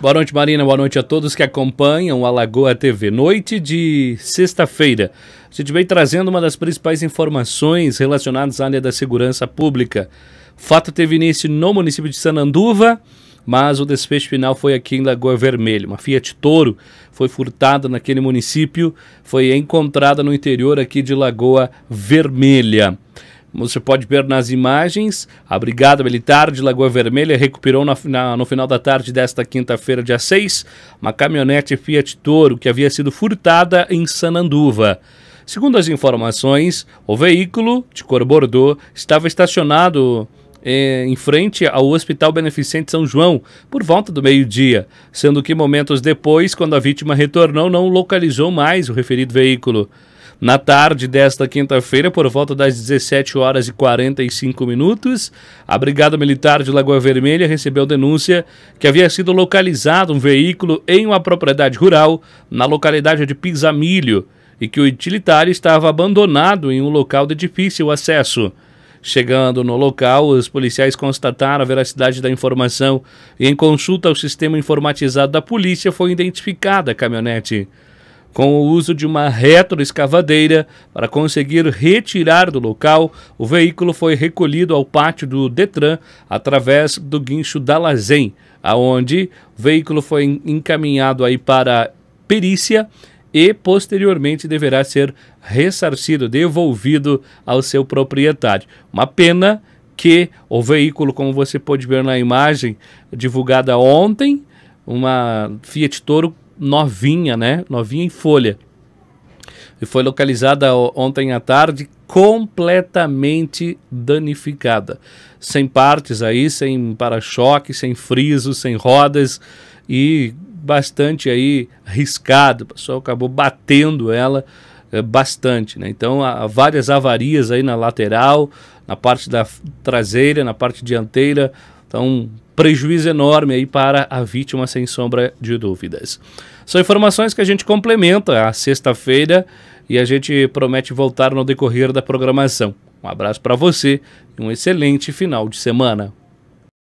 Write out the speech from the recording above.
Boa noite, Marina. Boa noite a todos que acompanham a Lagoa TV. Noite de sexta-feira. A gente vem trazendo uma das principais informações relacionadas à área da segurança pública. Fato teve início no município de Sananduva, mas o desfecho final foi aqui em Lagoa Vermelha. Uma Fiat Toro foi furtada naquele município, foi encontrada no interior aqui de Lagoa Vermelha. Você pode ver nas imagens, a Brigada Militar de Lagoa Vermelha recuperou na, na, no final da tarde desta quinta-feira, dia 6, uma caminhonete Fiat Toro que havia sido furtada em Sananduva. Segundo as informações, o veículo, de cor bordô, estava estacionado eh, em frente ao Hospital Beneficente São João por volta do meio-dia, sendo que momentos depois, quando a vítima retornou, não localizou mais o referido veículo. Na tarde desta quinta-feira, por volta das 17 horas e 45 minutos, a Brigada Militar de Lagoa Vermelha recebeu denúncia que havia sido localizado um veículo em uma propriedade rural na localidade de Pisamilho e que o utilitário estava abandonado em um local de difícil acesso. Chegando no local, os policiais constataram a veracidade da informação e, em consulta ao sistema informatizado da polícia, foi identificada a caminhonete com o uso de uma retroescavadeira para conseguir retirar do local, o veículo foi recolhido ao pátio do Detran através do guincho da Lazem, aonde o veículo foi encaminhado aí para perícia e posteriormente deverá ser ressarcido, devolvido ao seu proprietário. Uma pena que o veículo, como você pode ver na imagem divulgada ontem, uma Fiat Toro novinha, né? Novinha em folha. E foi localizada ontem à tarde completamente danificada. Sem partes aí, sem para-choque, sem friso, sem rodas e bastante aí riscado. O pessoal acabou batendo ela é, bastante, né? Então há várias avarias aí na lateral, na parte da traseira, na parte dianteira. Então prejuízo enorme aí para a vítima, sem sombra de dúvidas. São informações que a gente complementa a sexta-feira e a gente promete voltar no decorrer da programação. Um abraço para você e um excelente final de semana.